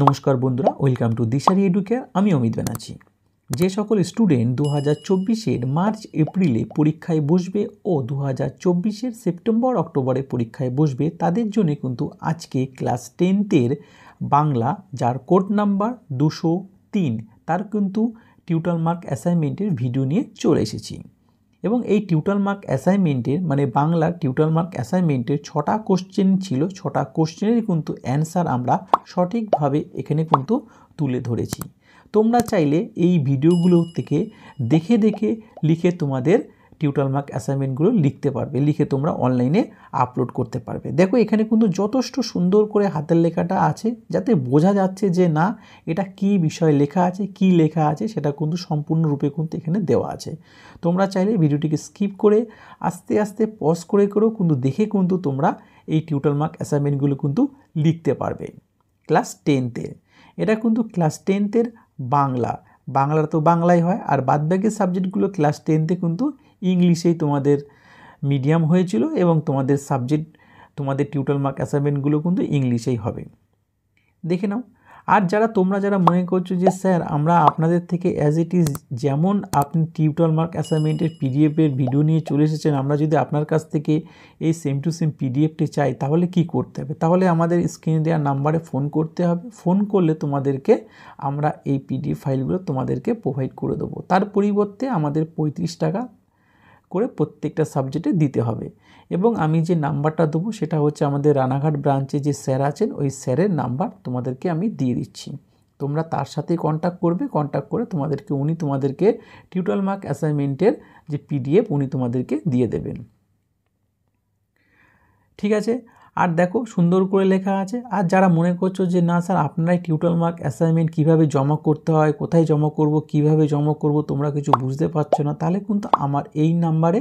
নমস্কার বন্ধুরা welcome to দিশারি educare আমি অমিত ব্যানার্জি যে সকল স্টুডেন্ট দু হাজার চব্বিশের মার্চ এপ্রিলে পরীক্ষায় বসবে ও দু হাজার চব্বিশের সেপ্টেম্বর অক্টোবরে পরীক্ষায় বসবে তাদের জন্য কিন্তু আজকে ক্লাস টেনথের বাংলা যার কোড নাম্বার দুশো তিন তার কিন্তু টিউটাল মার্ক অ্যাসাইনমেন্টের ভিডিও নিয়ে চলে এসেছি এবং এই টিউটাল মার্ক অ্যাসাইনমেন্টের মানে বাংলার টিউটাল মার্ক অ্যাসাইনমেন্টের ছটা কোশ্চেন ছিল ছটা কোশ্চেনের কিন্তু অ্যান্সার আমরা সঠিকভাবে এখানে কিন্তু তুলে ধরেছি তোমরা চাইলে এই ভিডিওগুলো থেকে দেখে দেখে লিখে তোমাদের টিউটাল মার্ক অ্যাসাইনমেন্টগুলো লিখতে পারবে লিখে তোমরা অনলাইনে আপলোড করতে পারবে দেখো এখানে কিন্তু যথেষ্ট সুন্দর করে হাতের লেখাটা আছে যাতে বোঝা যাচ্ছে যে না এটা কি বিষয় লেখা আছে কি লেখা আছে সেটা কিন্তু সম্পূর্ণরূপে কিন্তু এখানে দেওয়া আছে তোমরা চাইলে ভিডিওটিকে স্কিপ করে আস্তে আস্তে পজ করে করেও কিন্তু দেখে কিন্তু তোমরা এই টিউটাল মার্ক অ্যাসাইনমেন্টগুলো কিন্তু লিখতে পারবে ক্লাস টেনতের এটা কিন্তু ক্লাস টেনথের বাংলা বাংলার তো বাংলাই হয় আর বাদবাকি সাবজেক্টগুলো ক্লাস টেনতে কিন্তু ইংলিশেই তোমাদের মিডিয়াম হয়েছিল এবং তোমাদের সাবজেক্ট তোমাদের টিউটাল মার্ক অ্যাসাইনমেন্টগুলো কিন্তু ইংলিশেই হবে দেখে নাও আর যারা তোমরা যারা মনে করছো যে স্যার আমরা আপনাদের থেকে অ্যাজ ইট ইজ যেমন আপনি টিউটাল মার্ক অ্যাসাইনমেন্টের পিডিএফের ভিডিও নিয়ে চলে এসেছেন আমরা যদি আপনার কাছ থেকে এই সেম টু সেম পিডিএফটি চাই তাহলে কি করতে হবে তাহলে আমাদের স্ক্রিনে দেওয়া নাম্বারে ফোন করতে হবে ফোন করলে তোমাদেরকে আমরা এই পিডিএফ ফাইলগুলো তোমাদেরকে প্রোভাইড করে দেবো তার পরিবর্তে আমাদের পঁয়ত্রিশ টাকা করে প্রত্যেকটা সাবজেক্টে দিতে হবে এবং আমি যে নাম্বারটা দেবো সেটা হচ্ছে আমাদের রানাঘাট ব্রাঞ্চে যে স্যার আছেন ওই স্যারের নাম্বার তোমাদেরকে আমি দিয়ে দিচ্ছি তোমরা তার সাথে কন্ট্যাক্ট করবে কন্ট্যাক্ট করে তোমাদেরকে উনি তোমাদেরকে টিউটাল মার্ক অ্যাসাইনমেন্টের যে পিডিএফ উনি তোমাদেরকে দিয়ে দেবেন ঠিক আছে আর দেখো সুন্দর করে লেখা আছে আর যারা মনে করছো যে না স্যার আপনারাই টিউটাল মার্ক অ্যাসাইনমেন্ট কীভাবে জমা করতে হয় কোথায় জমা করব কিভাবে জমা করব তোমরা কিছু বুঝতে পারছো না তাহলে কিন্তু আমার এই নাম্বারে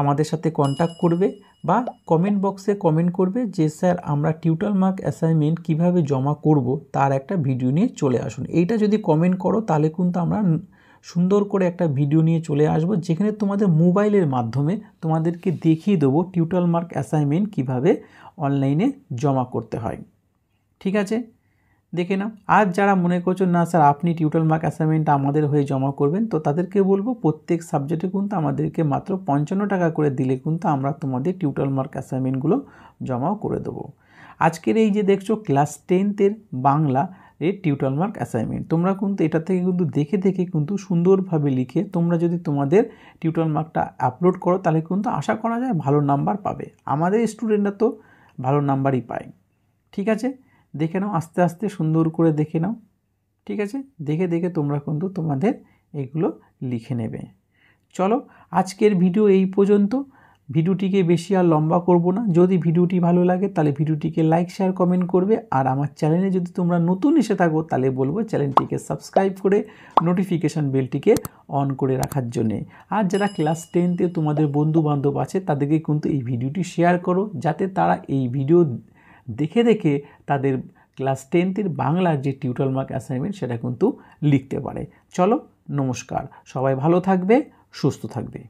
আমাদের সাথে কন্ট্যাক্ট করবে বা কমেন্ট বক্সে কমেন্ট করবে যে স্যার আমরা টিউটাল মার্ক অ্যাসাইনমেন্ট কিভাবে জমা করব তার একটা ভিডিও নিয়ে চলে আসুন এইটা যদি কমেন্ট করো তাহলে কিন্তু আমরা সুন্দর করে একটা ভিডিও নিয়ে চলে আসব যেখানে তোমাদের মোবাইলের মাধ্যমে তোমাদেরকে দেখিয়ে দেবো টিউটাল মার্ক অ্যাসাইনমেন্ট কিভাবে অনলাইনে জমা করতে হয় ঠিক আছে দেখে নাও আজ যারা মনে করছো না স্যার আপনি টিউটাল মার্ক অ্যাসাইনমেন্ট আমাদের হয়ে জমা করবেন তো তাদেরকে বলবো প্রত্যেক সাবজেক্টে কিন্তু আমাদেরকে মাত্র পঞ্চান্ন টাকা করে দিলে কিন্তু আমরা তোমাদের টিউটাল মার্ক অ্যাসাইনমেন্টগুলো জমাও করে দেবো আজকের এই যে দেখছো ক্লাস টেনথের বাংলা এর টিউটাল মার্ক অ্যাসাইনমেন্ট তোমরা কিন্তু এটা থেকে কিন্তু দেখে দেখে কিন্তু সুন্দরভাবে লিখে তোমরা যদি তোমাদের টিউটাল মার্কটা আপলোড করো তাহলে কিন্তু আশা করা যায় ভালো নাম্বার পাবে আমাদের স্টুডেন্টরা তো ভালো নাম্বারই পায় ঠিক আছে দেখে নাও আস্তে আস্তে সুন্দর করে দেখে নাও ঠিক আছে দেখে দেখে তোমরা কিন্তু তোমাদের এগুলো লিখে নেবে চলো আজকের ভিডিও এই পর্যন্ত ভিডিওটিকে বেশি আর লম্বা করব না যদি ভিডিওটি ভালো লাগে তাহলে ভিডিওটিকে লাইক শেয়ার কমেন্ট করবে আর আমার চ্যানেলে যদি তোমরা নতুন এসে থাকো তাহলে বলবো চ্যানেলটিকে সাবস্ক্রাইব করে নোটিফিকেশান বেলটিকে অন করে রাখার জন্যে আর যারা ক্লাস টেনতে তোমাদের বন্ধু বান্ধব আছে তাদেরকে কিন্তু এই ভিডিওটি শেয়ার করো যাতে তারা এই ভিডিও দেখে দেখে তাদের ক্লাস টেনথের বাংলার যে টিউটাল মার্ক অ্যাসাইনমেন্ট সেটা কিন্তু লিখতে পারে চলো নমস্কার সবাই ভালো থাকবে সুস্থ থাকবে